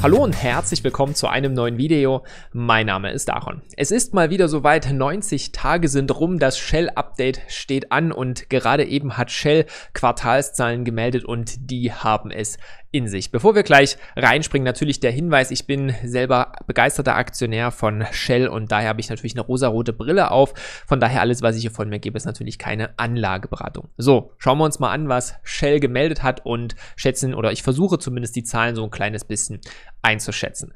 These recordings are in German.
Hallo und herzlich willkommen zu einem neuen Video. Mein Name ist Aaron. Es ist mal wieder soweit, 90 Tage sind rum, das Shell-Update steht an und gerade eben hat Shell Quartalszahlen gemeldet und die haben es in sich. Bevor wir gleich reinspringen, natürlich der Hinweis, ich bin selber begeisterter Aktionär von Shell und daher habe ich natürlich eine rosarote Brille auf. Von daher alles, was ich hier von mir gebe, ist natürlich keine Anlageberatung. So, schauen wir uns mal an, was Shell gemeldet hat und schätzen oder ich versuche zumindest die Zahlen so ein kleines bisschen einzuschätzen.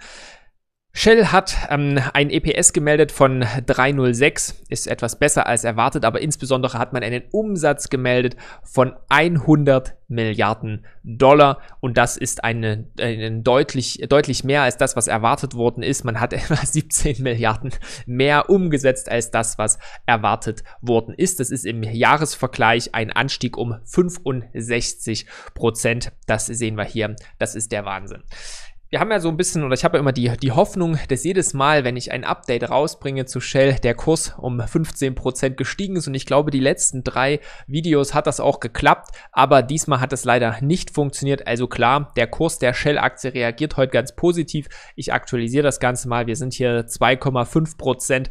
Shell hat ähm, ein EPS gemeldet von 306, ist etwas besser als erwartet, aber insbesondere hat man einen Umsatz gemeldet von 100 Milliarden Dollar und das ist eine, eine deutlich, deutlich mehr als das, was erwartet worden ist. Man hat etwa 17 Milliarden mehr umgesetzt als das, was erwartet worden ist. Das ist im Jahresvergleich ein Anstieg um 65 Prozent. Das sehen wir hier. Das ist der Wahnsinn wir haben ja so ein bisschen, oder ich habe ja immer die, die Hoffnung, dass jedes Mal, wenn ich ein Update rausbringe zu Shell, der Kurs um 15% gestiegen ist. Und ich glaube, die letzten drei Videos hat das auch geklappt. Aber diesmal hat es leider nicht funktioniert. Also klar, der Kurs der Shell-Aktie reagiert heute ganz positiv. Ich aktualisiere das Ganze mal. Wir sind hier 2,5%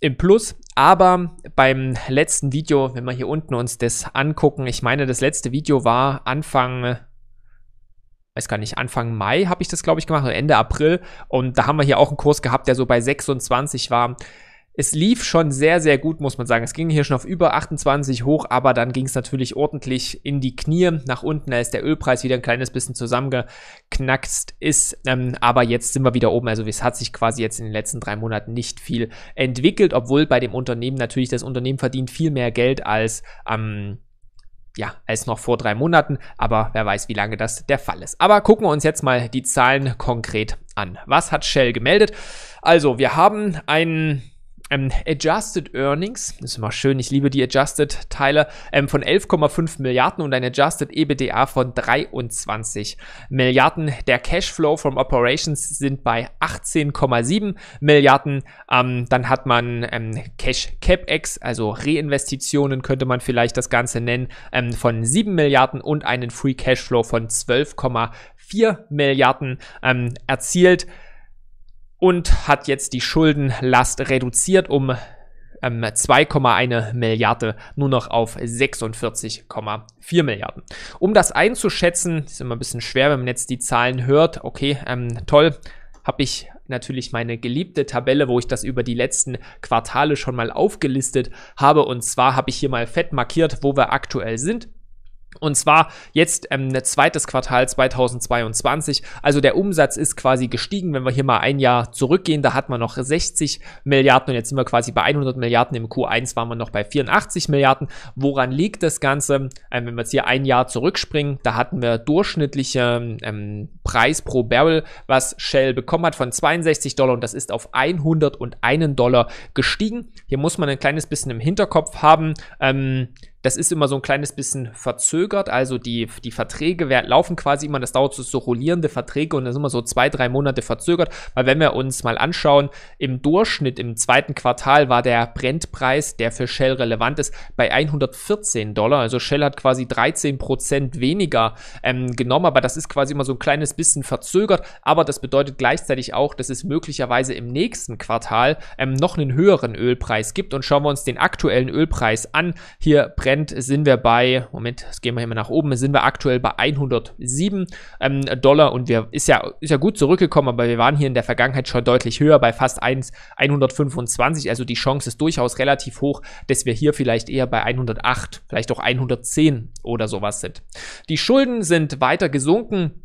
im Plus. Aber beim letzten Video, wenn wir hier unten uns das angucken, ich meine, das letzte Video war Anfang weiß gar nicht, Anfang Mai habe ich das, glaube ich, gemacht, oder Ende April. Und da haben wir hier auch einen Kurs gehabt, der so bei 26 war. Es lief schon sehr, sehr gut, muss man sagen. Es ging hier schon auf über 28 hoch, aber dann ging es natürlich ordentlich in die Knie nach unten, als der Ölpreis wieder ein kleines bisschen zusammengeknackst ist. Ähm, aber jetzt sind wir wieder oben. Also es hat sich quasi jetzt in den letzten drei Monaten nicht viel entwickelt, obwohl bei dem Unternehmen natürlich das Unternehmen verdient viel mehr Geld als am ähm, ja, als noch vor drei Monaten, aber wer weiß, wie lange das der Fall ist. Aber gucken wir uns jetzt mal die Zahlen konkret an. Was hat Shell gemeldet? Also, wir haben einen ähm, Adjusted Earnings, das ist immer schön, ich liebe die Adjusted-Teile, ähm, von 11,5 Milliarden und ein Adjusted EBDA von 23 Milliarden. Der Cashflow from Operations sind bei 18,7 Milliarden. Ähm, dann hat man ähm, Cash CapEx, also Reinvestitionen könnte man vielleicht das Ganze nennen, ähm, von 7 Milliarden und einen Free Cashflow von 12,4 Milliarden ähm, erzielt und hat jetzt die Schuldenlast reduziert um 2,1 ähm, Milliarde nur noch auf 46,4 Milliarden. Um das einzuschätzen, ist immer ein bisschen schwer, wenn man jetzt die Zahlen hört. Okay, ähm, toll, habe ich natürlich meine geliebte Tabelle, wo ich das über die letzten Quartale schon mal aufgelistet habe. Und zwar habe ich hier mal fett markiert, wo wir aktuell sind. Und zwar jetzt ähm, ne, zweites Quartal 2022. Also der Umsatz ist quasi gestiegen. Wenn wir hier mal ein Jahr zurückgehen, da hat man noch 60 Milliarden und jetzt sind wir quasi bei 100 Milliarden. Im Q1 waren wir noch bei 84 Milliarden. Woran liegt das Ganze? Ähm, wenn wir jetzt hier ein Jahr zurückspringen, da hatten wir durchschnittliche ähm, Preis pro Barrel, was Shell bekommen hat von 62 Dollar und das ist auf 101 Dollar gestiegen. Hier muss man ein kleines bisschen im Hinterkopf haben. Ähm, das ist immer so ein kleines bisschen verzögert. Also die, die Verträge laufen quasi immer, das dauert so, so rollierende Verträge und das ist immer so zwei, drei Monate verzögert. Weil wenn wir uns mal anschauen, im Durchschnitt im zweiten Quartal war der Brentpreis, der für Shell relevant ist, bei 114 Dollar. Also Shell hat quasi 13 Prozent weniger ähm, genommen, aber das ist quasi immer so ein kleines bisschen verzögert. Aber das bedeutet gleichzeitig auch, dass es möglicherweise im nächsten Quartal ähm, noch einen höheren Ölpreis gibt. Und schauen wir uns den aktuellen Ölpreis an. Hier Brent Cent sind wir bei, Moment, jetzt gehen wir hier mal nach oben, sind wir aktuell bei 107 ähm, Dollar und wir ist ja, ist ja gut zurückgekommen, aber wir waren hier in der Vergangenheit schon deutlich höher bei fast 1, 125, also die Chance ist durchaus relativ hoch, dass wir hier vielleicht eher bei 108, vielleicht auch 110 oder sowas sind. Die Schulden sind weiter gesunken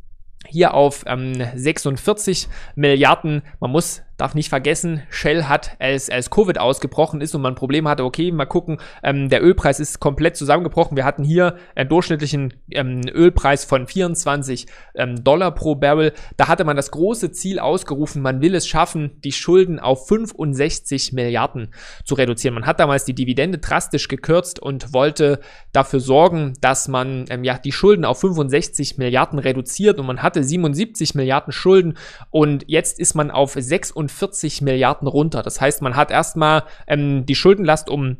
hier auf ähm, 46 Milliarden. Man muss darf nicht vergessen, Shell hat, als, als Covid ausgebrochen ist und man ein Problem hatte, okay, mal gucken, ähm, der Ölpreis ist komplett zusammengebrochen. Wir hatten hier einen durchschnittlichen ähm, Ölpreis von 24 ähm, Dollar pro Barrel. Da hatte man das große Ziel ausgerufen, man will es schaffen, die Schulden auf 65 Milliarden zu reduzieren. Man hat damals die Dividende drastisch gekürzt und wollte dafür sorgen, dass man ähm, ja, die Schulden auf 65 Milliarden reduziert und man hatte 77 Milliarden Schulden und jetzt ist man auf 46 48 Milliarden runter. Das heißt, man hat erstmal ähm, die Schuldenlast um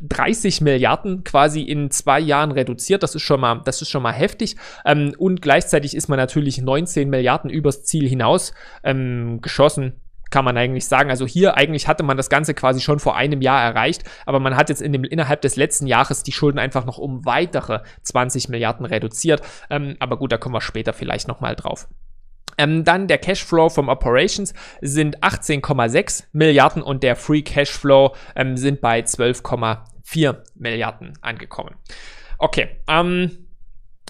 30 Milliarden quasi in zwei Jahren reduziert. Das ist schon mal, das ist schon mal heftig. Ähm, und gleichzeitig ist man natürlich 19 Milliarden übers Ziel hinaus ähm, geschossen kann man eigentlich sagen. Also hier eigentlich hatte man das Ganze quasi schon vor einem Jahr erreicht, aber man hat jetzt in dem, innerhalb des letzten Jahres die Schulden einfach noch um weitere 20 Milliarden reduziert. Ähm, aber gut, da kommen wir später vielleicht nochmal drauf. Ähm, dann der Cashflow vom Operations sind 18,6 Milliarden und der Free Cashflow ähm, sind bei 12,4 Milliarden angekommen. Okay, ähm,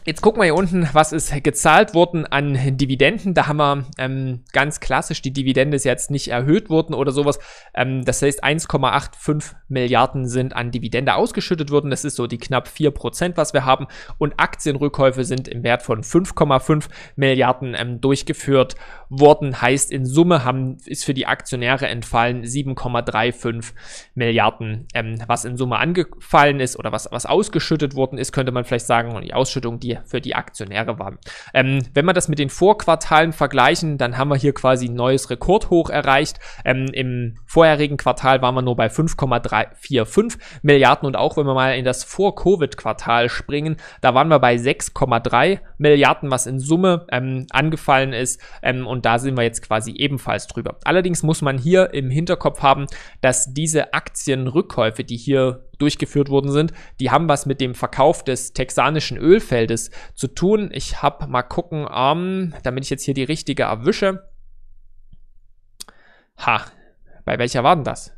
Jetzt gucken wir hier unten, was ist gezahlt worden an Dividenden. Da haben wir ähm, ganz klassisch, die Dividende ist jetzt nicht erhöht worden oder sowas. Ähm, das heißt, 1,85 Milliarden sind an Dividende ausgeschüttet worden. Das ist so die knapp 4 Prozent, was wir haben. Und Aktienrückkäufe sind im Wert von 5,5 Milliarden ähm, durchgeführt worden. Heißt, in Summe haben, ist für die Aktionäre entfallen 7,35 Milliarden, ähm, was in Summe angefallen ist oder was, was ausgeschüttet worden ist, könnte man vielleicht sagen. Und die Ausschüttung, die für die Aktionäre waren. Ähm, wenn wir das mit den Vorquartalen vergleichen, dann haben wir hier quasi ein neues Rekordhoch erreicht. Ähm, Im vorherigen Quartal waren wir nur bei 5,345 Milliarden und auch wenn wir mal in das Vor-Covid-Quartal springen, da waren wir bei 6,3 Milliarden, was in Summe ähm, angefallen ist ähm, und da sind wir jetzt quasi ebenfalls drüber. Allerdings muss man hier im Hinterkopf haben, dass diese Aktienrückkäufe, die hier durchgeführt worden sind, die haben was mit dem Verkauf des texanischen Ölfeldes zu tun. Ich habe mal gucken, ähm, damit ich jetzt hier die richtige erwische. Ha, bei welcher war denn das?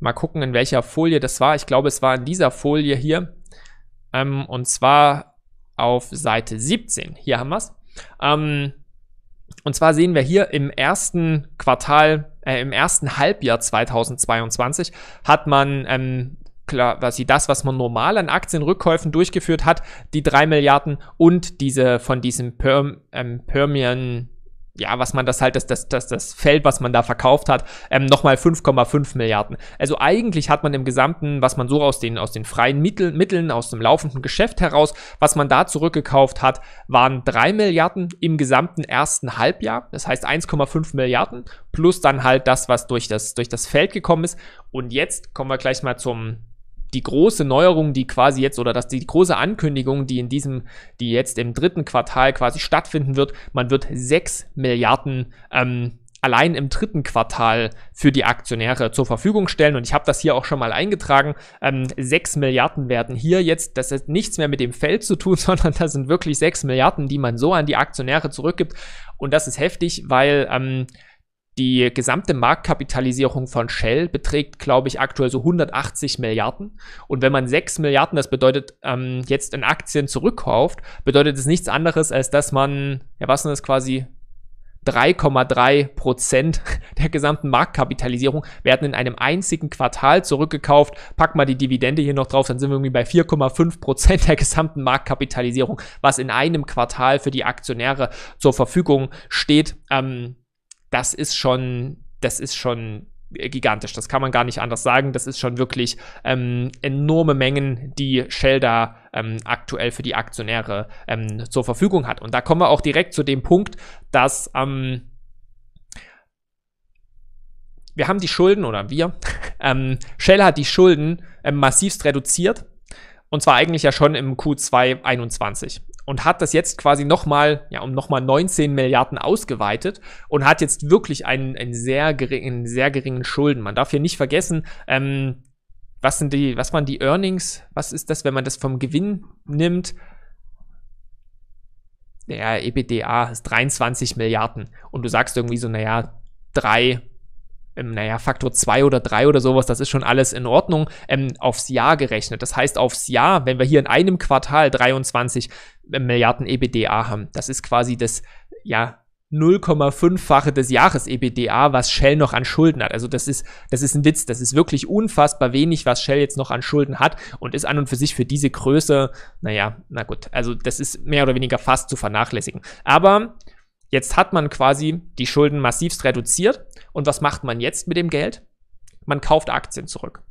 Mal gucken, in welcher Folie das war. Ich glaube, es war in dieser Folie hier. Ähm, und zwar auf Seite 17. Hier haben wir es. Ähm, und zwar sehen wir hier im ersten Quartal, äh, im ersten Halbjahr 2022 hat man ähm, klar, quasi das, was man normal an Aktienrückkäufen durchgeführt hat, die 3 Milliarden und diese von diesem Perm, ähm, Permian, ja, was man das halt, das, das, das, das Feld, was man da verkauft hat, ähm, nochmal 5,5 Milliarden. Also eigentlich hat man im Gesamten, was man so aus den, aus den freien Mittel, Mitteln, aus dem laufenden Geschäft heraus, was man da zurückgekauft hat, waren 3 Milliarden im gesamten ersten Halbjahr. Das heißt 1,5 Milliarden plus dann halt das, was durch das, durch das Feld gekommen ist. Und jetzt kommen wir gleich mal zum, die große Neuerung, die quasi jetzt oder dass die große Ankündigung, die in diesem, die jetzt im dritten Quartal quasi stattfinden wird, man wird 6 Milliarden ähm, allein im dritten Quartal für die Aktionäre zur Verfügung stellen. Und ich habe das hier auch schon mal eingetragen. Ähm, 6 Milliarden werden hier jetzt, das hat nichts mehr mit dem Feld zu tun, sondern das sind wirklich 6 Milliarden, die man so an die Aktionäre zurückgibt. Und das ist heftig, weil ähm, die gesamte Marktkapitalisierung von Shell beträgt, glaube ich, aktuell so 180 Milliarden. Und wenn man 6 Milliarden, das bedeutet, ähm, jetzt in Aktien zurückkauft, bedeutet es nichts anderes, als dass man, ja, was denn das quasi? 3,3 Prozent der gesamten Marktkapitalisierung werden in einem einzigen Quartal zurückgekauft. Pack mal die Dividende hier noch drauf, dann sind wir irgendwie bei 4,5 Prozent der gesamten Marktkapitalisierung, was in einem Quartal für die Aktionäre zur Verfügung steht. Ähm, das ist schon, das ist schon äh, gigantisch. Das kann man gar nicht anders sagen. Das ist schon wirklich ähm, enorme Mengen, die Shell da ähm, aktuell für die Aktionäre ähm, zur Verfügung hat. Und da kommen wir auch direkt zu dem Punkt, dass ähm, wir haben die Schulden oder wir, ähm, Shell hat die Schulden ähm, massivst reduziert. Und zwar eigentlich ja schon im Q2 21 und hat das jetzt quasi nochmal, ja, um nochmal 19 Milliarden ausgeweitet und hat jetzt wirklich einen, einen, sehr, geringen, einen sehr geringen Schulden. Man darf hier nicht vergessen, ähm, was sind die, was waren die Earnings? Was ist das, wenn man das vom Gewinn nimmt? ja, EBDA ist 23 Milliarden und du sagst irgendwie so, naja, drei ähm, naja, Faktor 2 oder 3 oder sowas, das ist schon alles in Ordnung, ähm, aufs Jahr gerechnet. Das heißt, aufs Jahr, wenn wir hier in einem Quartal 23 äh, Milliarden EBDA haben, das ist quasi das, ja, 0,5-fache des Jahres EBDA, was Shell noch an Schulden hat. Also das ist, das ist ein Witz. Das ist wirklich unfassbar wenig, was Shell jetzt noch an Schulden hat und ist an und für sich für diese Größe, naja, na gut. Also das ist mehr oder weniger fast zu vernachlässigen. Aber jetzt hat man quasi die Schulden massivst reduziert und was macht man jetzt mit dem Geld? Man kauft Aktien zurück.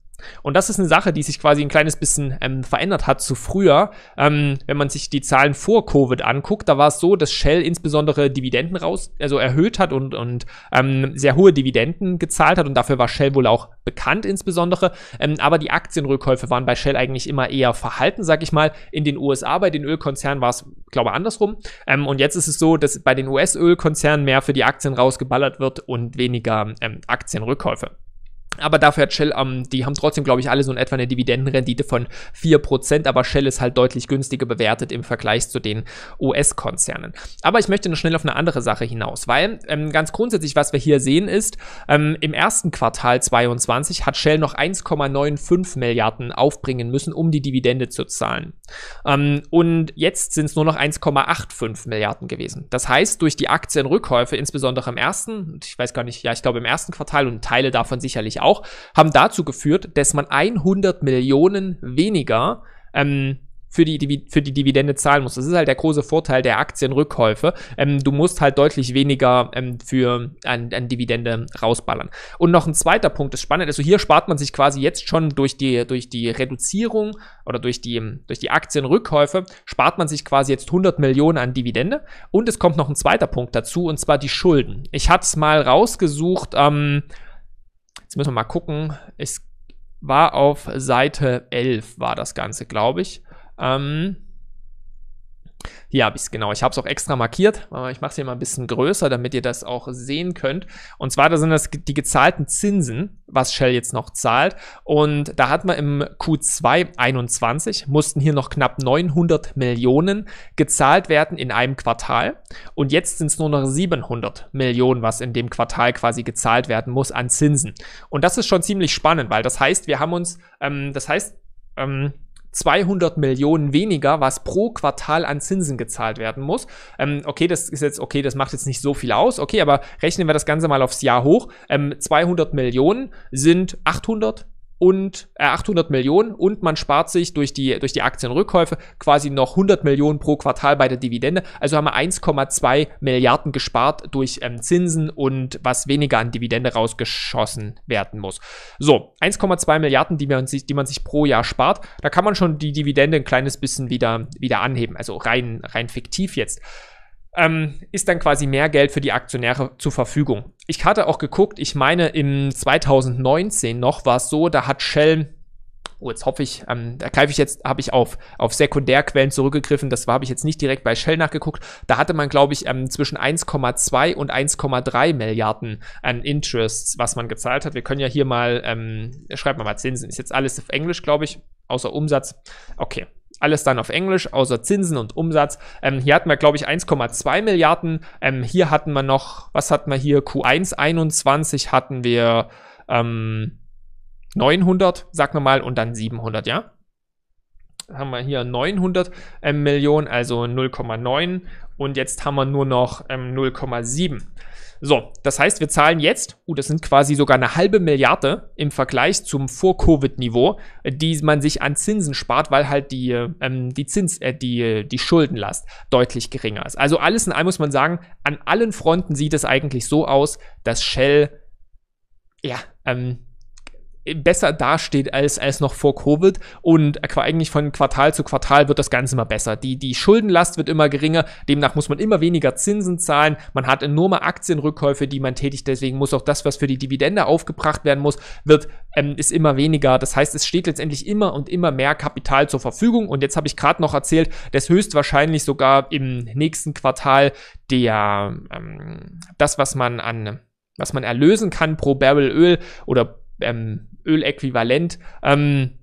Und das ist eine Sache, die sich quasi ein kleines bisschen ähm, verändert hat zu früher. Ähm, wenn man sich die Zahlen vor Covid anguckt, da war es so, dass Shell insbesondere Dividenden raus, also erhöht hat und, und ähm, sehr hohe Dividenden gezahlt hat und dafür war Shell wohl auch bekannt insbesondere. Ähm, aber die Aktienrückkäufe waren bei Shell eigentlich immer eher verhalten, sag ich mal. In den USA bei den Ölkonzernen war es, glaube ich, andersrum. Ähm, und jetzt ist es so, dass bei den US-Ölkonzernen mehr für die Aktien rausgeballert wird und weniger ähm, Aktienrückkäufe. Aber dafür hat Shell, ähm, die haben trotzdem, glaube ich, alle so in etwa eine Dividendenrendite von 4%, aber Shell ist halt deutlich günstiger bewertet im Vergleich zu den US-Konzernen. Aber ich möchte noch schnell auf eine andere Sache hinaus, weil ähm, ganz grundsätzlich, was wir hier sehen, ist, ähm, im ersten Quartal 22 hat Shell noch 1,95 Milliarden aufbringen müssen, um die Dividende zu zahlen. Ähm, und jetzt sind es nur noch 1,85 Milliarden gewesen. Das heißt, durch die Aktienrückkäufe, insbesondere im ersten, ich weiß gar nicht, ja, ich glaube im ersten Quartal und Teile davon sicherlich natürlich auch, haben dazu geführt, dass man 100 Millionen weniger ähm, für die, für die Dividende zahlen muss. Das ist halt der große Vorteil der Aktienrückkäufe. Ähm, du musst halt deutlich weniger ähm, für an, an, Dividende rausballern. Und noch ein zweiter Punkt ist spannend. Also hier spart man sich quasi jetzt schon durch die, durch die Reduzierung oder durch die, durch die Aktienrückkäufe, spart man sich quasi jetzt 100 Millionen an Dividende. Und es kommt noch ein zweiter Punkt dazu, und zwar die Schulden. Ich hatte es mal rausgesucht. Ähm, Jetzt müssen wir mal gucken. Es war auf Seite 11 war das Ganze, glaube ich. Ähm, hier habe ich es, genau. Ich habe es auch extra markiert. Äh, ich mache es hier mal ein bisschen größer, damit ihr das auch sehen könnt. Und zwar, da sind das die gezahlten Zinsen, was Shell jetzt noch zahlt. Und da hat man im Q2 21, mussten hier noch knapp 900 Millionen gezahlt werden in einem Quartal. Und jetzt sind es nur noch 700 Millionen, was in dem Quartal quasi gezahlt werden muss an Zinsen. Und das ist schon ziemlich spannend, weil das heißt, wir haben uns, ähm, das heißt, ähm, 200 Millionen weniger, was pro Quartal an Zinsen gezahlt werden muss. Ähm, okay, das ist jetzt, okay, das macht jetzt nicht so viel aus, okay, aber rechnen wir das Ganze mal aufs Jahr hoch. Ähm, 200 Millionen sind 800 und äh, 800 Millionen und man spart sich durch die, durch die Aktienrückkäufe quasi noch 100 Millionen pro Quartal bei der Dividende. Also haben wir 1,2 Milliarden gespart durch ähm, Zinsen und was weniger an Dividende rausgeschossen werden muss. So, 1,2 Milliarden, die man, sich, die man sich pro Jahr spart. Da kann man schon die Dividende ein kleines bisschen wieder, wieder anheben. Also rein, rein fiktiv jetzt ähm, ist dann quasi mehr Geld für die Aktionäre zur Verfügung. Ich hatte auch geguckt, ich meine, im 2019 noch war es so, da hat Shell Oh, jetzt hoffe ich, ähm, da greife ich jetzt, habe ich auf, auf Sekundärquellen zurückgegriffen. Das habe ich jetzt nicht direkt bei Shell nachgeguckt. Da hatte man, glaube ich, ähm, zwischen 1,2 und 1,3 Milliarden an ähm, Interests, was man gezahlt hat. Wir können ja hier mal, ähm, schreibt mal mal Zinsen. Ist jetzt alles auf Englisch, glaube ich, außer Umsatz. Okay, alles dann auf Englisch, außer Zinsen und Umsatz. Ähm, hier hatten wir, glaube ich, 1,2 Milliarden. Ähm, hier hatten wir noch, was hatten wir hier? Q1 21 hatten wir ähm, 900, sagen wir mal, und dann 700, ja? Haben wir hier 900 ähm, Millionen, also 0,9 und jetzt haben wir nur noch 0,7. Ähm, so, das heißt, wir zahlen jetzt, uh, das sind quasi sogar eine halbe Milliarde im Vergleich zum Vor-Covid-Niveau, die man sich an Zinsen spart, weil halt die, äh, ähm, die Zins, äh, die, die Schuldenlast deutlich geringer ist. Also alles in allem muss man sagen, an allen Fronten sieht es eigentlich so aus, dass Shell, ja, ähm, besser dasteht als, als noch vor Covid und äh, eigentlich von Quartal zu Quartal wird das Ganze immer besser. Die, die Schuldenlast wird immer geringer, demnach muss man immer weniger Zinsen zahlen, man hat enorme Aktienrückkäufe, die man tätigt, deswegen muss auch das, was für die Dividende aufgebracht werden muss, wird, ähm, ist immer weniger. Das heißt, es steht letztendlich immer und immer mehr Kapital zur Verfügung und jetzt habe ich gerade noch erzählt, dass höchstwahrscheinlich sogar im nächsten Quartal der, ähm, das, was man an was man erlösen kann pro Barrel Öl oder ähm, Öläquivalent ähm,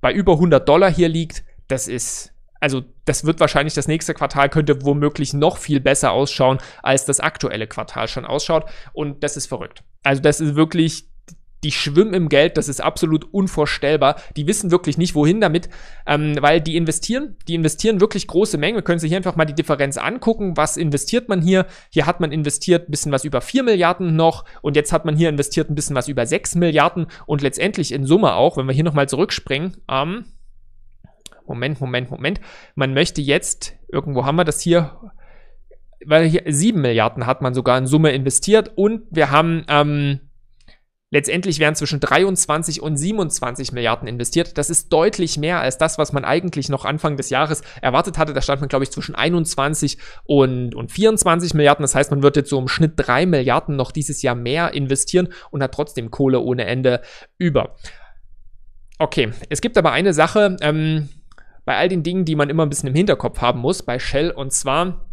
bei über 100 Dollar hier liegt, das ist, also das wird wahrscheinlich das nächste Quartal könnte womöglich noch viel besser ausschauen, als das aktuelle Quartal schon ausschaut. Und das ist verrückt. Also das ist wirklich die schwimmen im Geld, das ist absolut unvorstellbar. Die wissen wirklich nicht, wohin damit, ähm, weil die investieren, die investieren wirklich große Mengen. Wir können sich hier einfach mal die Differenz angucken, was investiert man hier. Hier hat man investiert ein bisschen was über 4 Milliarden noch und jetzt hat man hier investiert ein bisschen was über 6 Milliarden und letztendlich in Summe auch, wenn wir hier nochmal zurückspringen, ähm, Moment, Moment, Moment, man möchte jetzt, irgendwo haben wir das hier, weil hier 7 Milliarden hat man sogar in Summe investiert und wir haben, ähm, Letztendlich werden zwischen 23 und 27 Milliarden investiert. Das ist deutlich mehr als das, was man eigentlich noch Anfang des Jahres erwartet hatte. Da stand man, glaube ich, zwischen 21 und, und 24 Milliarden. Das heißt, man wird jetzt so im Schnitt 3 Milliarden noch dieses Jahr mehr investieren und hat trotzdem Kohle ohne Ende über. Okay, es gibt aber eine Sache ähm, bei all den Dingen, die man immer ein bisschen im Hinterkopf haben muss bei Shell und zwar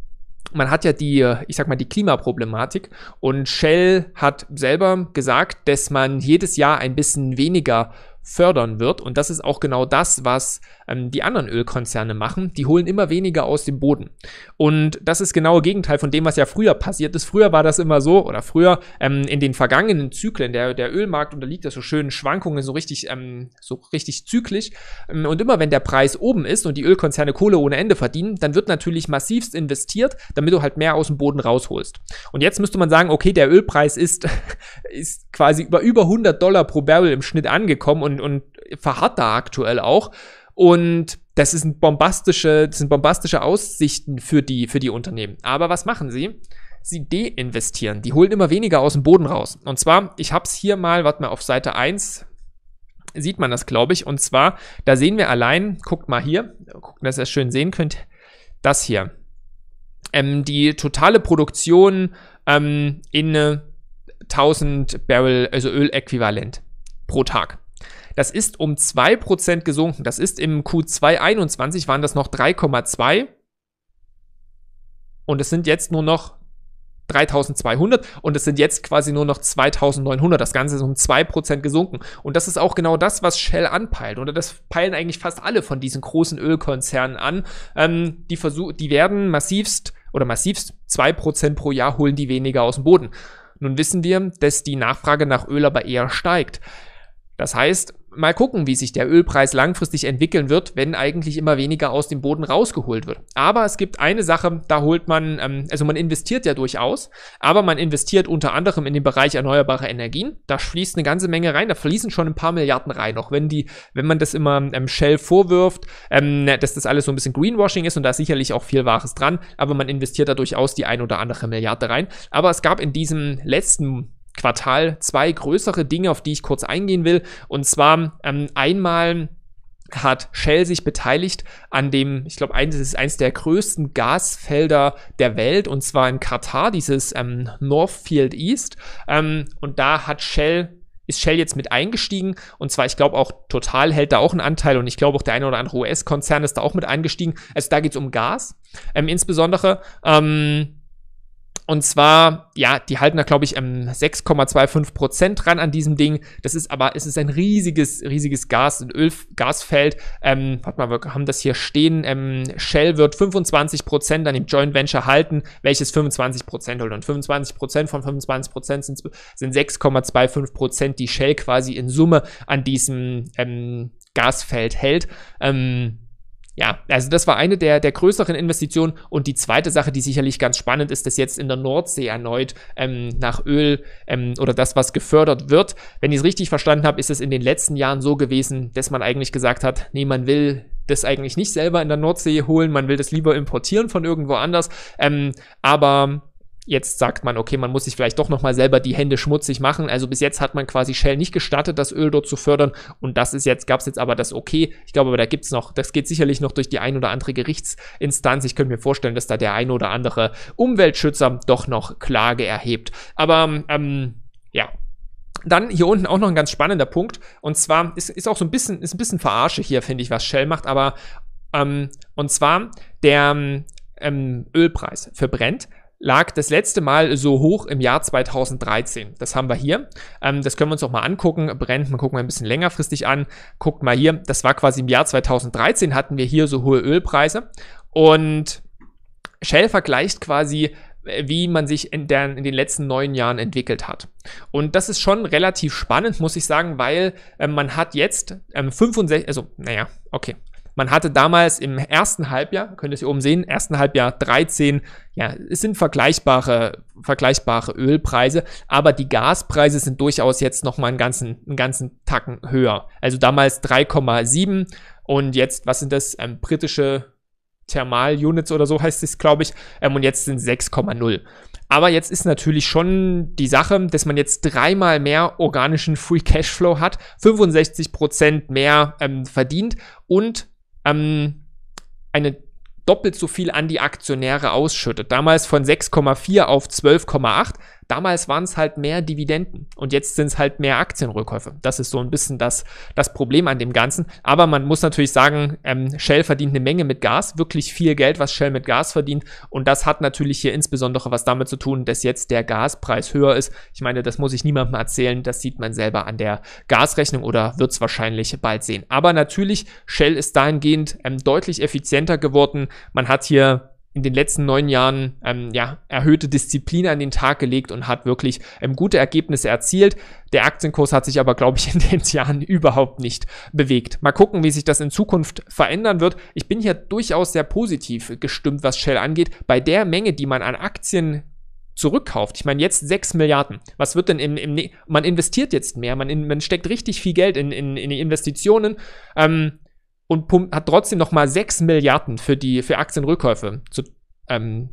man hat ja die, äh, ich sag mal, die Klimaproblematik und Shell hat selber gesagt, dass man jedes Jahr ein bisschen weniger fördern wird. Und das ist auch genau das, was ähm, die anderen Ölkonzerne machen. Die holen immer weniger aus dem Boden. Und das ist genau das Gegenteil von dem, was ja früher passiert ist. Früher war das immer so, oder früher ähm, in den vergangenen Zyklen, der, der Ölmarkt unterliegt ja so schönen Schwankungen, so richtig, ähm, so richtig zyklisch. Ähm, und immer wenn der Preis oben ist und die Ölkonzerne Kohle ohne Ende verdienen, dann wird natürlich massivst investiert, damit du halt mehr aus dem Boden rausholst. Und jetzt müsste man sagen, okay, der Ölpreis ist, ist quasi über über 100 Dollar pro Barrel im Schnitt angekommen und und, und verharrt da aktuell auch. Und das, ist ein bombastische, das sind bombastische Aussichten für die, für die Unternehmen. Aber was machen sie? Sie deinvestieren. Die holen immer weniger aus dem Boden raus. Und zwar, ich habe es hier mal, warte mal, auf Seite 1 sieht man das, glaube ich. Und zwar, da sehen wir allein, guckt mal hier, guckt, dass ihr es schön sehen könnt, das hier. Ähm, die totale Produktion ähm, in 1000 Barrel, also Öläquivalent pro Tag. Das ist um 2% gesunken. Das ist im Q2 21 waren das noch 3,2. Und es sind jetzt nur noch 3200 und es sind jetzt quasi nur noch 2900. Das Ganze ist um 2% gesunken. Und das ist auch genau das, was Shell anpeilt. Oder das peilen eigentlich fast alle von diesen großen Ölkonzernen an. Ähm, die, versuch die werden massivst oder massivst 2% pro Jahr holen die weniger aus dem Boden. Nun wissen wir, dass die Nachfrage nach Öl aber eher steigt. Das heißt, mal gucken, wie sich der Ölpreis langfristig entwickeln wird, wenn eigentlich immer weniger aus dem Boden rausgeholt wird. Aber es gibt eine Sache, da holt man, ähm, also man investiert ja durchaus, aber man investiert unter anderem in den Bereich erneuerbare Energien. Da fließt eine ganze Menge rein, da fließen schon ein paar Milliarden rein, auch wenn die, wenn man das immer ähm, Shell vorwirft, ähm, ne, dass das alles so ein bisschen Greenwashing ist und da ist sicherlich auch viel Wahres dran, aber man investiert da durchaus die ein oder andere Milliarde rein. Aber es gab in diesem letzten Quartal zwei größere Dinge, auf die ich kurz eingehen will. Und zwar ähm, einmal hat Shell sich beteiligt an dem, ich glaube, eines ist eines der größten Gasfelder der Welt und zwar in Katar, dieses ähm, Northfield East. Ähm, und da hat Shell ist Shell jetzt mit eingestiegen und zwar, ich glaube auch Total hält da auch einen Anteil und ich glaube auch der eine oder andere US-Konzern ist da auch mit eingestiegen. Also da geht es um Gas ähm, insbesondere. Ähm, und zwar, ja, die halten da, glaube ich, 6,25 ähm, Prozent ran an diesem Ding. Das ist aber, es ist ein riesiges, riesiges Gas- und Öl, Gasfeld. Ähm, warte mal, wir haben das hier stehen. Ähm, Shell wird 25 Prozent an dem Joint Venture halten, welches 25 Prozent holt. Und 25 Prozent von 25 Prozent sind, sind 6,25 Prozent, die Shell quasi in Summe an diesem ähm, Gasfeld hält. Ähm, ja, also das war eine der, der größeren Investitionen. Und die zweite Sache, die sicherlich ganz spannend ist, dass jetzt in der Nordsee erneut ähm, nach Öl ähm, oder das, was gefördert wird. Wenn ich es richtig verstanden habe, ist es in den letzten Jahren so gewesen, dass man eigentlich gesagt hat, nee, man will das eigentlich nicht selber in der Nordsee holen, man will das lieber importieren von irgendwo anders. Ähm, aber Jetzt sagt man, okay, man muss sich vielleicht doch nochmal selber die Hände schmutzig machen. Also bis jetzt hat man quasi Shell nicht gestattet, das Öl dort zu fördern. Und das ist jetzt, gab es jetzt aber das Okay. Ich glaube aber, da gibt es noch, das geht sicherlich noch durch die ein oder andere Gerichtsinstanz. Ich könnte mir vorstellen, dass da der ein oder andere Umweltschützer doch noch Klage erhebt. Aber ähm, ja, dann hier unten auch noch ein ganz spannender Punkt. Und zwar ist, ist auch so ein bisschen, ist ein bisschen Verarsche hier, finde ich, was Shell macht. Aber, ähm, und zwar der ähm, Ölpreis verbrennt lag das letzte Mal so hoch im Jahr 2013. Das haben wir hier. Ähm, das können wir uns auch mal angucken. Brennt, man gucken wir ein bisschen längerfristig an. Guckt mal hier, das war quasi im Jahr 2013 hatten wir hier so hohe Ölpreise. Und Shell vergleicht quasi äh, wie man sich in, der, in, den letzten neun Jahren entwickelt hat. Und das ist schon relativ spannend, muss ich sagen, weil äh, man hat jetzt ähm, 65, also naja, okay, man hatte damals im ersten Halbjahr, könnt ihr es hier oben sehen, ersten Halbjahr 13, ja, es sind vergleichbare, vergleichbare Ölpreise, aber die Gaspreise sind durchaus jetzt nochmal einen ganzen, einen ganzen Tacken höher. Also damals 3,7 und jetzt, was sind das, ähm, britische Thermalunits oder so heißt es, glaube ich. Ähm, und jetzt sind 6,0. Aber jetzt ist natürlich schon die Sache, dass man jetzt dreimal mehr organischen Free Cashflow hat, 65% mehr ähm, verdient und ähm, eine doppelt so viel an die Aktionäre ausschüttet. Damals von 6,4 auf 12,8. Damals waren es halt mehr Dividenden und jetzt sind es halt mehr Aktienrückkäufe. Das ist so ein bisschen das, das Problem an dem Ganzen. Aber man muss natürlich sagen, ähm, Shell verdient eine Menge mit Gas, wirklich viel Geld, was Shell mit Gas verdient. Und das hat natürlich hier insbesondere was damit zu tun, dass jetzt der Gaspreis höher ist. Ich meine, das muss ich niemandem erzählen. Das sieht man selber an der Gasrechnung oder wird es wahrscheinlich bald sehen. Aber natürlich, Shell ist dahingehend ähm, deutlich effizienter geworden. Man hat hier in den letzten neun Jahren ähm, ja, erhöhte Disziplin an den Tag gelegt und hat wirklich ähm, gute Ergebnisse erzielt. Der Aktienkurs hat sich aber, glaube ich, in den Jahren überhaupt nicht bewegt. Mal gucken, wie sich das in Zukunft verändern wird. Ich bin hier durchaus sehr positiv gestimmt, was Shell angeht. Bei der Menge, die man an Aktien zurückkauft. Ich meine, jetzt 6 Milliarden. Was wird denn im, im man investiert jetzt mehr, man, in, man steckt richtig viel Geld in, in, in die Investitionen. Ähm, und pumpt, hat trotzdem nochmal 6 Milliarden für die für Aktienrückkäufe zu, ähm,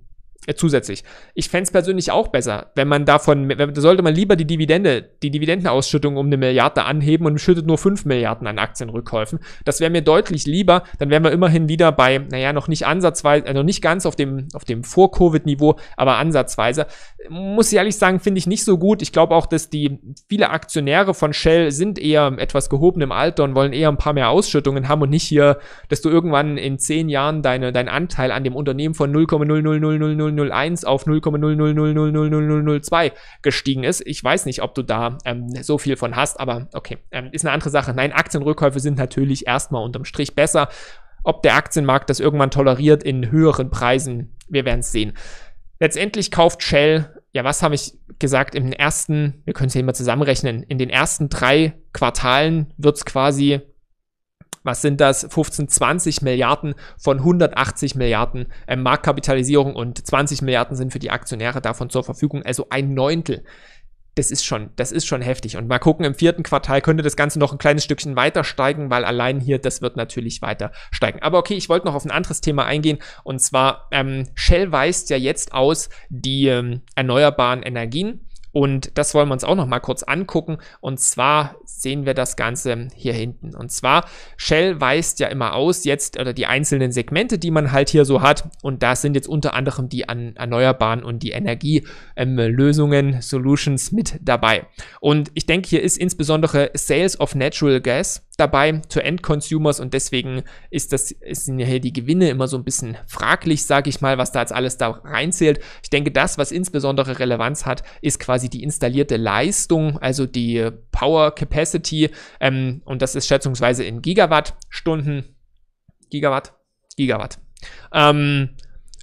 äh, zusätzlich. Ich fände es persönlich auch besser, wenn man davon, wenn, sollte man lieber die Dividende, die Dividendenausschüttung um eine Milliarde anheben und schüttet nur 5 Milliarden an Aktienrückkäufen. Das wäre mir deutlich lieber, dann wären wir immerhin wieder bei, naja, noch nicht ansatzweise, äh, noch nicht ganz auf dem, auf dem Vor-Covid-Niveau, aber ansatzweise. Muss ich ehrlich sagen, finde ich nicht so gut. Ich glaube auch, dass die viele Aktionäre von Shell sind eher etwas gehoben im Alter und wollen eher ein paar mehr Ausschüttungen haben und nicht hier, dass du irgendwann in zehn Jahren deine, deinen Anteil an dem Unternehmen von 0,00000 0,001 auf 0,0000002 gestiegen ist. Ich weiß nicht, ob du da ähm, so viel von hast, aber okay, ähm, ist eine andere Sache. Nein, Aktienrückkäufe sind natürlich erstmal unterm Strich besser. Ob der Aktienmarkt das irgendwann toleriert in höheren Preisen, wir werden es sehen. Letztendlich kauft Shell, ja, was habe ich gesagt, im ersten, wir können es ja immer zusammenrechnen, in den ersten drei Quartalen wird es quasi was sind das? 15, 20 Milliarden von 180 Milliarden äh, Marktkapitalisierung und 20 Milliarden sind für die Aktionäre davon zur Verfügung, also ein Neuntel. Das ist schon, das ist schon heftig. Und mal gucken, im vierten Quartal könnte das Ganze noch ein kleines Stückchen weiter steigen, weil allein hier, das wird natürlich weiter steigen. Aber okay, ich wollte noch auf ein anderes Thema eingehen. Und zwar, ähm, Shell weist ja jetzt aus die ähm, erneuerbaren Energien und das wollen wir uns auch noch mal kurz angucken. Und zwar sehen wir das Ganze hier hinten. Und zwar Shell weist ja immer aus jetzt oder die einzelnen Segmente, die man halt hier so hat. Und da sind jetzt unter anderem die an Erneuerbaren und die Energielösungen, ähm, Solutions mit dabei. Und ich denke, hier ist insbesondere Sales of Natural Gas dabei zu End-Consumers und deswegen ist das, sind ja hier die Gewinne immer so ein bisschen fraglich, sage ich mal, was da jetzt alles da reinzählt. Ich denke, das, was insbesondere Relevanz hat, ist quasi die installierte Leistung, also die Power Capacity ähm, und das ist schätzungsweise in Gigawattstunden. Gigawatt? Gigawatt. Ähm,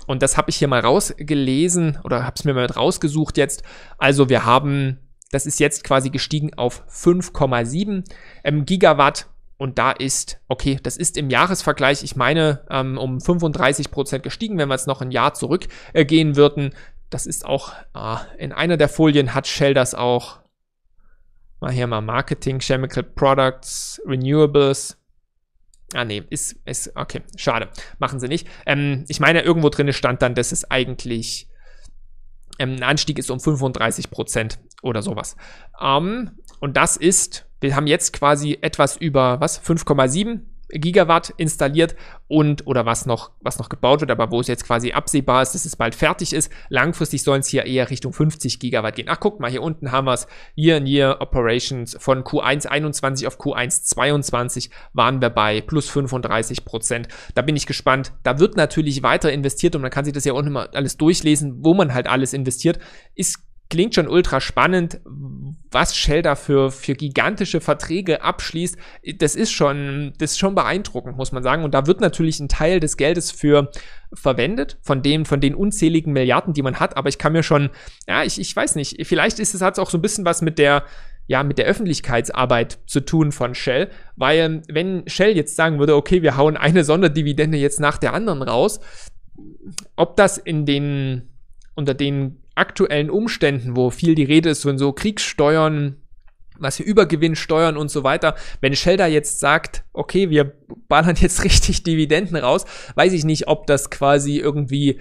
und das habe ich hier mal rausgelesen oder habe es mir mal rausgesucht jetzt. Also wir haben das ist jetzt quasi gestiegen auf 5,7 ähm, Gigawatt. Und da ist, okay, das ist im Jahresvergleich, ich meine, ähm, um 35 Prozent gestiegen, wenn wir jetzt noch ein Jahr zurückgehen äh, würden. Das ist auch, ah, in einer der Folien hat Shell das auch. Mal hier mal Marketing, Chemical Products, Renewables. Ah, nee, ist, ist, okay, schade. Machen sie nicht. Ähm, ich meine, irgendwo drin stand dann, dass es eigentlich ähm, ein Anstieg ist um 35 Prozent oder sowas. Ähm, und das ist, wir haben jetzt quasi etwas über, was, 5,7 Gigawatt installiert und oder was noch, was noch gebaut wird, aber wo es jetzt quasi absehbar ist, dass es bald fertig ist. Langfristig sollen es hier eher Richtung 50 Gigawatt gehen. Ach, guck mal, hier unten haben wir es. Year-in-Year Operations von Q1 21 auf Q1 22 waren wir bei plus 35 Prozent. Da bin ich gespannt. Da wird natürlich weiter investiert und man kann sich das ja auch immer alles durchlesen, wo man halt alles investiert. Ist klingt schon ultra spannend, was Shell da für gigantische Verträge abschließt. Das ist schon, das ist schon beeindruckend, muss man sagen. Und da wird natürlich ein Teil des Geldes für verwendet, von dem, von den unzähligen Milliarden, die man hat. Aber ich kann mir schon, ja, ich, ich weiß nicht, vielleicht ist hat es auch so ein bisschen was mit der, ja, mit der Öffentlichkeitsarbeit zu tun von Shell, weil wenn Shell jetzt sagen würde, okay, wir hauen eine Sonderdividende jetzt nach der anderen raus, ob das in den, unter den aktuellen Umständen, wo viel die Rede ist, so in so Kriegssteuern, was wir Übergewinn steuern und so weiter. Wenn Shell da jetzt sagt, okay, wir ballern jetzt richtig Dividenden raus, weiß ich nicht, ob das quasi irgendwie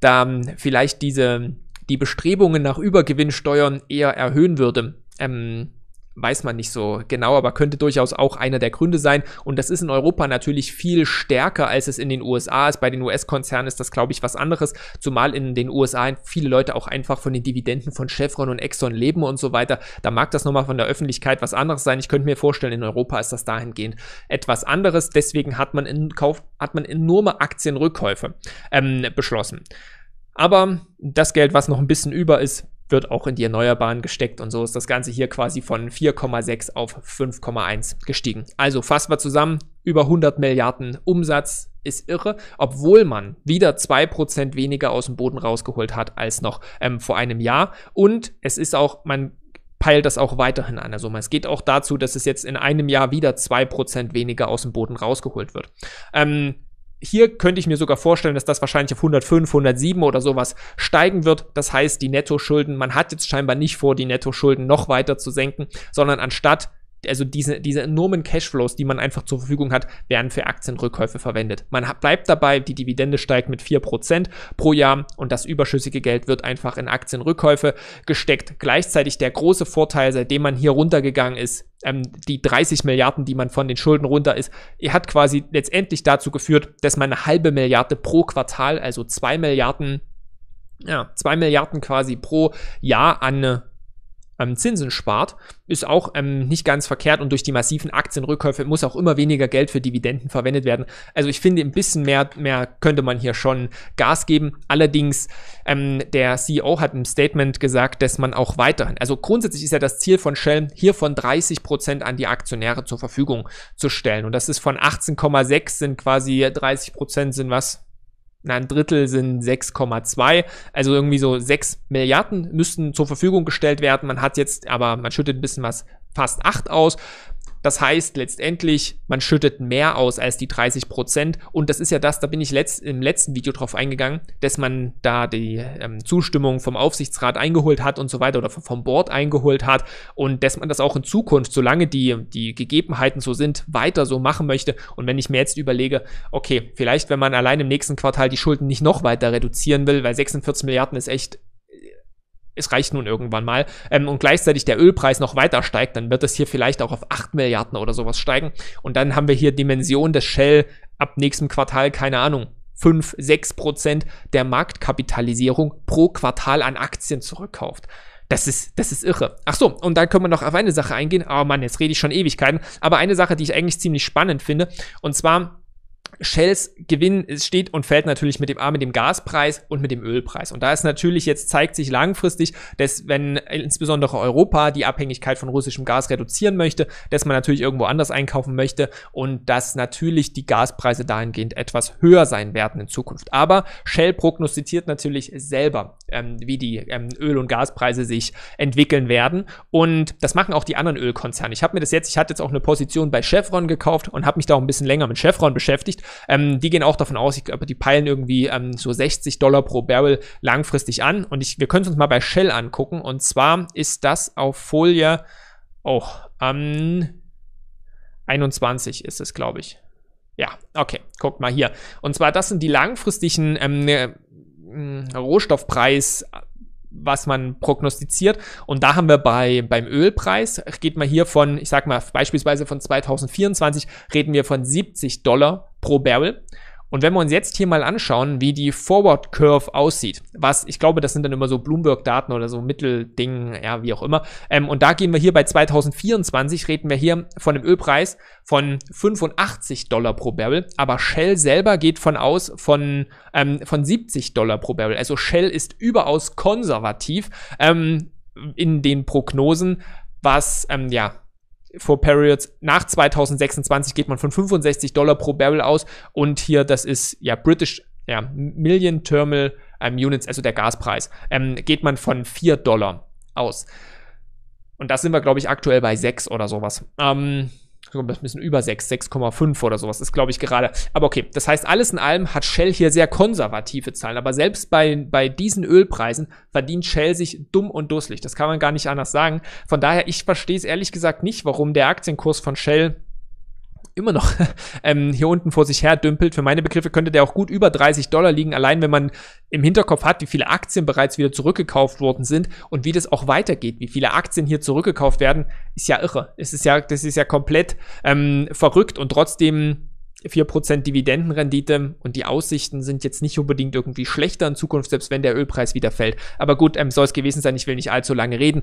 da ähm, vielleicht diese, die Bestrebungen nach Übergewinnsteuern eher erhöhen würde. Ähm, weiß man nicht so genau, aber könnte durchaus auch einer der Gründe sein. Und das ist in Europa natürlich viel stärker, als es in den USA ist. Bei den US-Konzernen ist das, glaube ich, was anderes, zumal in den USA viele Leute auch einfach von den Dividenden von Chevron und Exxon leben und so weiter. Da mag das nochmal von der Öffentlichkeit was anderes sein. Ich könnte mir vorstellen, in Europa ist das dahingehend etwas anderes. Deswegen hat man, in Kauf, hat man enorme Aktienrückkäufe ähm, beschlossen. Aber das Geld, was noch ein bisschen über ist, wird auch in die Erneuerbaren gesteckt und so ist das Ganze hier quasi von 4,6 auf 5,1 gestiegen. Also fassen wir zusammen, über 100 Milliarden Umsatz ist irre, obwohl man wieder 2% weniger aus dem Boden rausgeholt hat als noch ähm, vor einem Jahr. Und es ist auch, man peilt das auch weiterhin an. Also es geht auch dazu, dass es jetzt in einem Jahr wieder 2% weniger aus dem Boden rausgeholt wird. Ähm, hier könnte ich mir sogar vorstellen, dass das wahrscheinlich auf 105, 107 oder sowas steigen wird. Das heißt, die Nettoschulden, man hat jetzt scheinbar nicht vor, die Nettoschulden noch weiter zu senken, sondern anstatt also diese, diese enormen Cashflows, die man einfach zur Verfügung hat, werden für Aktienrückkäufe verwendet. Man bleibt dabei, die Dividende steigt mit 4% pro Jahr und das überschüssige Geld wird einfach in Aktienrückkäufe gesteckt. Gleichzeitig der große Vorteil, seitdem man hier runtergegangen ist, ähm, die 30 Milliarden, die man von den Schulden runter ist, hat quasi letztendlich dazu geführt, dass man eine halbe Milliarde pro Quartal, also 2 Milliarden, ja, 2 Milliarden quasi pro Jahr an äh, ähm, Zinsen spart, ist auch ähm, nicht ganz verkehrt und durch die massiven Aktienrückkäufe muss auch immer weniger Geld für Dividenden verwendet werden. Also ich finde, ein bisschen mehr, mehr könnte man hier schon Gas geben. Allerdings, ähm, der CEO hat im Statement gesagt, dass man auch weiterhin, also grundsätzlich ist ja das Ziel von Shell, hier von 30 Prozent an die Aktionäre zur Verfügung zu stellen. Und das ist von 18,6 sind quasi 30 äh, Prozent sind was? na, ein Drittel sind 6,2. Also irgendwie so 6 Milliarden müssten zur Verfügung gestellt werden. Man hat jetzt aber, man schüttet ein bisschen was, fast 8 aus. Das heißt letztendlich, man schüttet mehr aus als die 30 Prozent. Und das ist ja das, da bin ich letzt, im letzten Video drauf eingegangen, dass man da die ähm, Zustimmung vom Aufsichtsrat eingeholt hat und so weiter oder vom Board eingeholt hat und dass man das auch in Zukunft, solange die, die Gegebenheiten so sind, weiter so machen möchte. Und wenn ich mir jetzt überlege, okay, vielleicht wenn man allein im nächsten Quartal die Schulden nicht noch weiter reduzieren will, weil 46 Milliarden ist echt es reicht nun irgendwann mal, ähm, und gleichzeitig der Ölpreis noch weiter steigt, dann wird das hier vielleicht auch auf 8 Milliarden oder sowas steigen. Und dann haben wir hier Dimension des Shell ab nächstem Quartal, keine Ahnung, 5, 6 Prozent der Marktkapitalisierung pro Quartal an Aktien zurückkauft. Das ist, das ist irre. Ach so, und dann können wir noch auf eine Sache eingehen. Oh Mann, jetzt rede ich schon Ewigkeiten. Aber eine Sache, die ich eigentlich ziemlich spannend finde, und zwar Shells Gewinn steht und fällt natürlich mit dem A, mit dem Gaspreis und mit dem Ölpreis. Und da ist natürlich jetzt zeigt sich langfristig, dass wenn insbesondere Europa die Abhängigkeit von russischem Gas reduzieren möchte, dass man natürlich irgendwo anders einkaufen möchte und dass natürlich die Gaspreise dahingehend etwas höher sein werden in Zukunft. Aber Shell prognostiziert natürlich selber, ähm, wie die ähm, Öl- und Gaspreise sich entwickeln werden. Und das machen auch die anderen Ölkonzerne. Ich habe mir das jetzt, ich hatte jetzt auch eine Position bei Chevron gekauft und habe mich da auch ein bisschen länger mit Chevron beschäftigt nicht. Ähm, die gehen auch davon aus, ich glaube, die peilen irgendwie ähm, so 60 Dollar pro Barrel langfristig an. Und ich, wir können es uns mal bei Shell angucken. Und zwar ist das auf Folie, oh, ähm, 21 ist es, glaube ich. Ja, okay, guckt mal hier. Und zwar, das sind die langfristigen ähm, ne, hm, Rohstoffpreis- was man prognostiziert. Und da haben wir bei, beim Ölpreis, geht man hier von, ich sag mal, beispielsweise von 2024 reden wir von 70 Dollar pro Barrel. Und wenn wir uns jetzt hier mal anschauen, wie die Forward Curve aussieht, was ich glaube, das sind dann immer so Bloomberg-Daten oder so Mittelding, ja, wie auch immer. Ähm, und da gehen wir hier bei 2024, reden wir hier von einem Ölpreis von 85 Dollar pro Barrel, aber Shell selber geht von aus von, ähm, von 70 Dollar pro Barrel. Also Shell ist überaus konservativ ähm, in den Prognosen, was, ähm, ja, for Periods nach 2026 geht man von 65 Dollar pro Barrel aus und hier, das ist ja British ja, Million Thermal ähm, Units, also der Gaspreis, ähm, geht man von 4 Dollar aus. Und da sind wir, glaube ich, aktuell bei 6 oder sowas. Ähm, glaube, ein bisschen über 6, 6,5 oder sowas ist, glaube ich, gerade. Aber okay, das heißt, alles in allem hat Shell hier sehr konservative Zahlen. Aber selbst bei, bei diesen Ölpreisen verdient Shell sich dumm und dusselig. Das kann man gar nicht anders sagen. Von daher, ich verstehe es ehrlich gesagt nicht, warum der Aktienkurs von Shell immer noch ähm, hier unten vor sich her dümpelt. Für meine Begriffe könnte der auch gut über 30 Dollar liegen, allein wenn man im Hinterkopf hat, wie viele Aktien bereits wieder zurückgekauft worden sind und wie das auch weitergeht, wie viele Aktien hier zurückgekauft werden, ist ja irre. Es ist ja, das ist ja komplett ähm, verrückt und trotzdem 4% Dividendenrendite und die Aussichten sind jetzt nicht unbedingt irgendwie schlechter in Zukunft, selbst wenn der Ölpreis wieder fällt. Aber gut, ähm, soll es gewesen sein, ich will nicht allzu lange reden.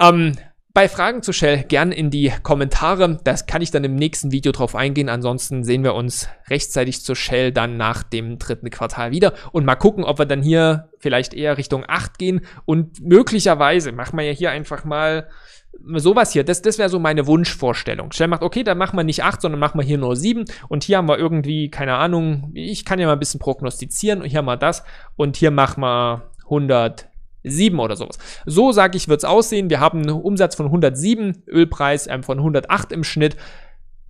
Ähm, bei Fragen zu Shell gerne in die Kommentare. Das kann ich dann im nächsten Video drauf eingehen. Ansonsten sehen wir uns rechtzeitig zur Shell dann nach dem dritten Quartal wieder und mal gucken, ob wir dann hier vielleicht eher Richtung 8 gehen und möglicherweise machen wir ja hier einfach mal sowas hier. Das, das wäre so meine Wunschvorstellung. Shell macht, okay, dann machen wir nicht 8, sondern machen wir hier nur 7 und hier haben wir irgendwie, keine Ahnung, ich kann ja mal ein bisschen prognostizieren und hier haben wir das und hier machen wir 100 7 oder sowas. So sage ich, wird es aussehen. Wir haben einen Umsatz von 107, Ölpreis ähm, von 108 im Schnitt.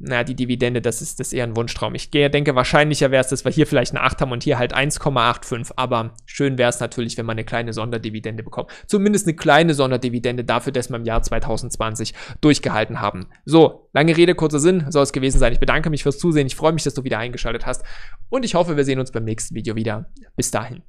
Na, die Dividende, das ist, das ist eher ein Wunschtraum. Ich denke, wahrscheinlicher wäre es, dass wir hier vielleicht eine 8 haben und hier halt 1,85. Aber schön wäre es natürlich, wenn man eine kleine Sonderdividende bekommt. Zumindest eine kleine Sonderdividende dafür, dass wir im Jahr 2020 durchgehalten haben. So, lange Rede, kurzer Sinn soll es gewesen sein. Ich bedanke mich fürs Zusehen. Ich freue mich, dass du wieder eingeschaltet hast. Und ich hoffe, wir sehen uns beim nächsten Video wieder. Bis dahin.